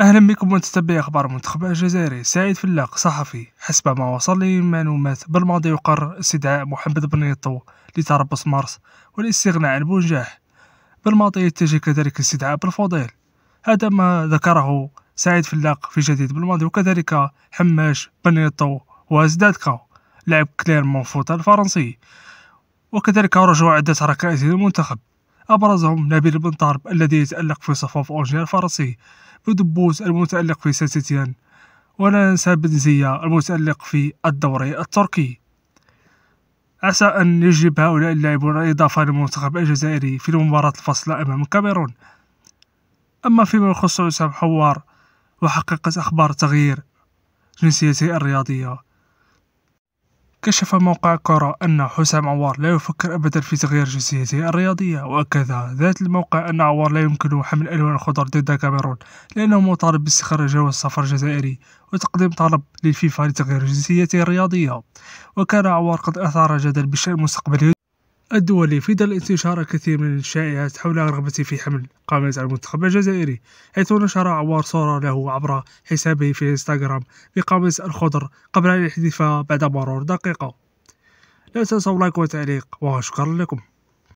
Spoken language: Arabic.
أهلا بكم متتبعي أخبار المنتخب الجزائري سعيد فلاق صحفي حسب ما وصل لي معلومات بالماضي يقرر استدعاء محمد بنيطو لتربص مارس والاستغناء عن بونجاح بالماضي يتجه كذلك استدعاء بالفضيل هذا ما ذكره سعيد فلاق في جديد بالماضي وكذلك حماش بنيطو وازدادكا لاعب كلير مونفوتا الفرنسي وكذلك رجوع عدة ركائز للمنتخب أبرزهم نبيل بن طارب الذي يتألق في صفوف أونجير الفرنسي لدبوس المتألق في ساتيتيان ولا ننسى بن زيا المتألق في الدوري التركي عسى أن يجلب هؤلاء اللاعبون الإضافة للمنتخب الجزائري في مباراة الفصلة أمام الكاميرون أما فيما يخص حوار وحققت أخبار تغيير جنسيته الرياضية كشف موقع كرة أن حسام عوار لا يفكر أبدا في تغيير جنسيته الرياضية وأكد ذات الموقع أن عوار لا يمكنه حمل ألوان الخضر ضد الكاميرون لأنه مطالب باستخراج جواز سفر جزائري وتقديم طلب للفيفا لتغيير جنسيته الرياضية وكان عوار قد أثار جدل بشأن مستقبله الدولي في ظل انتشار كثير من الشائعات حول رغبته في حمل قامة المنتخب الجزائري حيث نشر عوار صورة له عبر حسابه في انستغرام بقميص الخضر قبل أن يحذفها بعد مرور دقيقة لا تنسوا لايك وتعليق وشكرا لكم